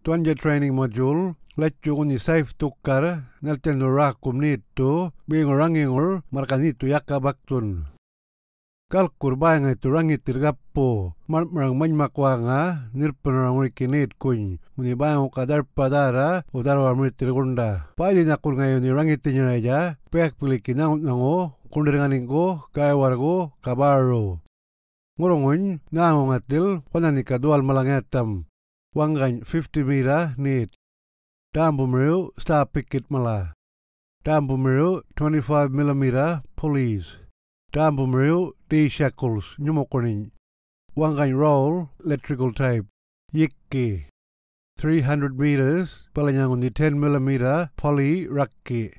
tuanje training module let jukuni saif tukkar nelten nurak kumni tu bing rangingor markani tu yakka baktun kal kurba ngai tu rangi tirgappo mar marang man makwanga nirpenarang rikinit kun muni bang kadar padara udar mi tirgunda na nakul ngai ni rangi tinyana ja pek pilikina nango kundiringaningo kaya wargo kabaro ngurungun nango ngatil kona kadual malangetam wangan 50 meter need. Dambumiru star picket mala. Dambumiru 25 millimeter pulleys. Dambumiru D shackles nyumokonin. Wangan roll electrical tape. Yikki. 300 meters palanyangundi 10 millimeter poly rakki.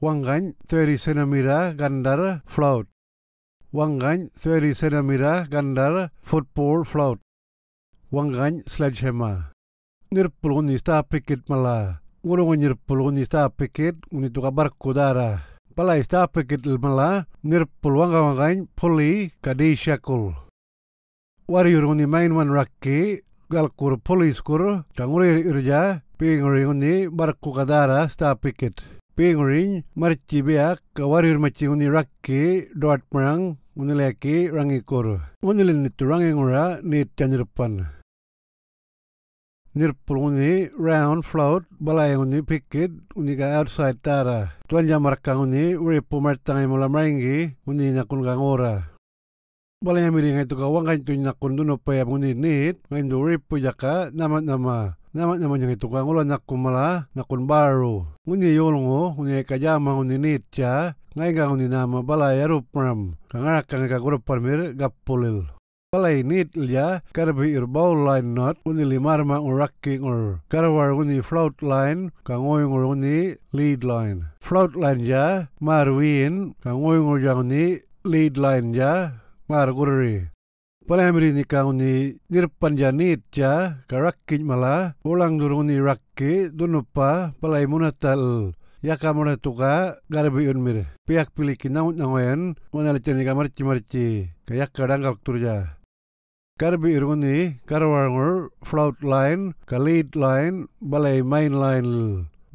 Wangan 30 centimeter gandar float. Wangan 30 centimeter gandar football float. 왕간 nir nirpulguni ista pikit mala nir nirpulguni ista pikit uni tu barko dara pala sta picket mala nirpulwanga wangain poli kadi shakul wari yuruni main wan rakki galkur polis kur tangure irja pinguri uni barko kadara sta pikit pengering marci beak kawarir maci uni rakki perang, perang uni leki rangi koru uni nitu rangi ngura ni nir nirpuluni round float balai uni pikit uni ka outside tara tuan kang uni uripu martangai mula maringi uni nakun kangora balai yang miring tu kawang kan tu nakun duno payam uni nit ngai duri pujaka nama nama Naman naman yung ito kang ulan nakumala nakunbaro. Ngunya yolongo, ngunya kajama nguninit siya. Ngay nga nguninama balay arupram. Kangarak kang kagurupamir gapulil. Balay nit liya karabi irbaw line not nguni limarma uraking or karawar nguni float line kangoy ngur nguni lead line. Float line ya marwin kangoy ngur nguni lead line ya margurri. Palemri ni kau ni nirpan janit ja karakik mala ulang durung ni rakki dunupa palai munatal ya kamuna tuka garbi unmir piak piliki naut nangoyen monalice ni kamar cimarci kayak kadang kakturja garbi iruni karwangur float line kalid line balai main line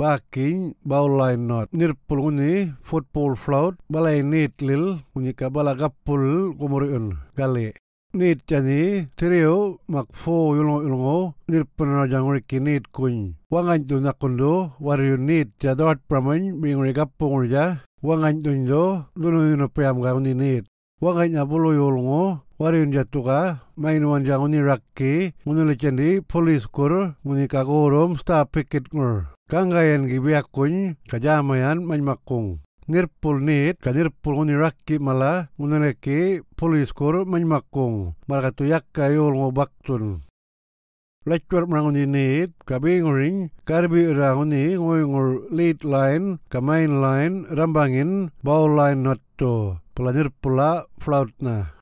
Bakin bau line not nirpul uni football float balai nit lil unika bala gappul kumurun kali nit jani tereo makfo yulong yulongo nir penajangor kinit kun wangan tu nakundo wario nit jadot pramen bingori kapung ja wangan tunjo luno yuno payam ga ni nit wangan ya bolo yulongo wario jatuka main wan jangoni rakki munule jani police kur munikagorom sta picket ngur kangayan gibiakun kajamayan manmakung ngirpul pul nit kadir pul ngoni rakki mala ngunaleki polis kor manyimakong maraka tu yakka yol ngobaktun Lecture ngoni nit, kabi nguring, karbi ngoni ngoy ngor lead line, kamain line, rambangin, bow line notto pelanir pula flout na.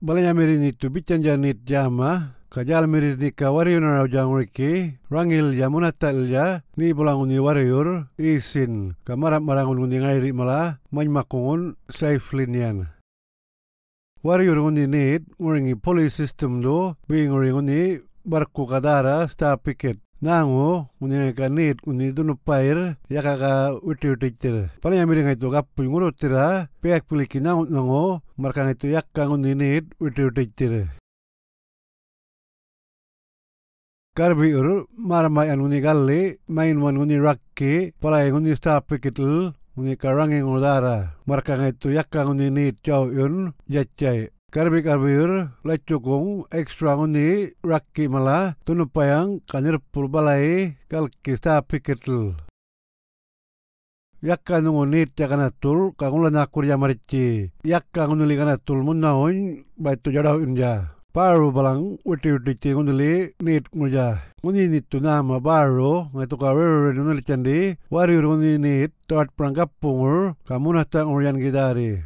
Balanya merinit tu nit jama, Kajal miris ni kawariyo na ujang riki, rangil ya munatal ni bulangun ni warrior, isin, kamarap marangun ngundi ngairi mala, makungun, safely linian. Warrior ngundi need, nguringi police system do, bi barku kadara, sta picket. nango unia ka need, uni dunu pair ya ka uti uti tira paling yang miring itu kapu ngurut tira pihak puliki nango nango markang itu yak kang uni net uti uti tira karbi ur Karbiur marmayan uni galle main wan uni rakke palaeng uni sta kitl uni karang ing udara tu itu yakang uni ni chau yun jacai karbi karbi karbiur lecukung ekstra uni rakki mala tunupayang kanir purbalai kalki stape kitl yakkan ngunit yakanatul kangulan akur yamarici yakkan ngunulikanatul munahoin baitu jarau unja Baru balang uti uti ti ngundeli nit nguja nguni nit tu nama baru ngai tu kawe renu nel candi wari nguni nit tuat prangkap pungur kamu nata ngurian gidari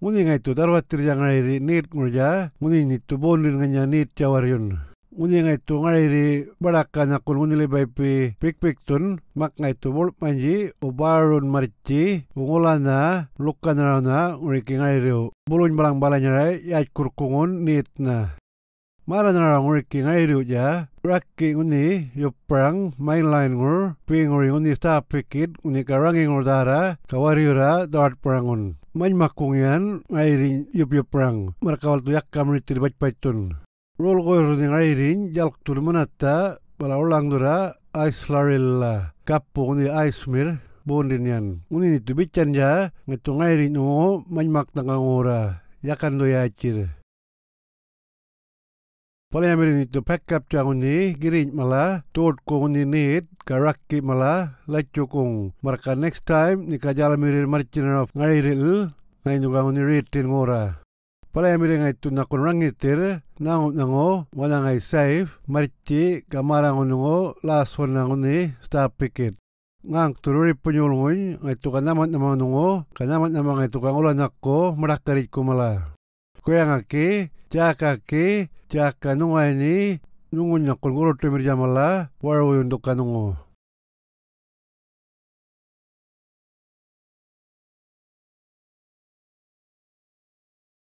nguni ngai tu darwat tirjang ngai nit nguja nguni nit tu bondir nganya nit cawaryun nguni ngai tu ngai ri baraka na kun nguni le bai pi pik pik tun mak ngai tu bol manji barun marci ungolana lukkan rana ngri ki ngai ri bulun balang balanya rai kur kurkungun nit na Mara na rang ngri ki ngai ri ja rakki nguni prang main line ngur pi ngri nguni sta pikit ka rangi ngur dara kawari ura dart prangun Main makung yan, ri yup yup perang. Mereka waktu yak kamri tiribat tun. Rol goyrudin ayrin yalk turmanata bala ice aislarilla kapo ni aismir bondin yan. Uni ni bican ja ngetung ayrin o manmak tangangora yakan do yachir. Pala yamirin itu pekkap janguni girin mala ko uni nit karakki mala lacukung. Marka next time ni kajala mirin of ngayril ngayon juga ngoni ritin ngora. Pala yang mirengai tu nak kurangi ter, nangu nangu, wala ngai saif, marci, kamara ngunungu, las for nangu ni, stop Ngang tururi punyulungun, ngai tu kanamat nama nungu, kanamat nama ngai tu kang ulan mala. merakarik kumala. Kuya ngaki, jaka ki, jaka nungu ini, nungu nyakun guru temir jamala, waru yunduk kanungu.